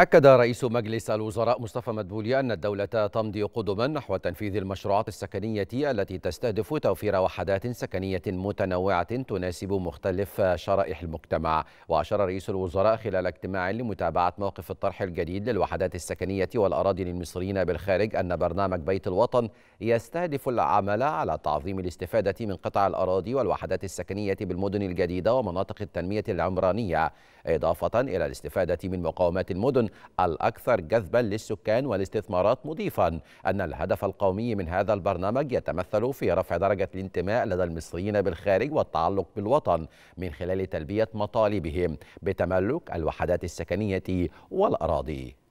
أكد رئيس مجلس الوزراء مصطفى مدبولي أن الدولة تمضي قدما نحو تنفيذ المشروعات السكنية التي تستهدف توفير وحدات سكنية متنوعة تناسب مختلف شرائح المجتمع وأشار رئيس الوزراء خلال اجتماع لمتابعة موقف الطرح الجديد للوحدات السكنية والأراضي للمصريين بالخارج أن برنامج بيت الوطن يستهدف العمل على تعظيم الاستفادة من قطع الأراضي والوحدات السكنية بالمدن الجديدة ومناطق التنمية العمرانية إضافة إلى الاستفادة من مقاومات المدن الأكثر جذبا للسكان والاستثمارات مضيفا أن الهدف القومي من هذا البرنامج يتمثل في رفع درجة الانتماء لدى المصريين بالخارج والتعلق بالوطن من خلال تلبية مطالبهم بتملك الوحدات السكنية والأراضي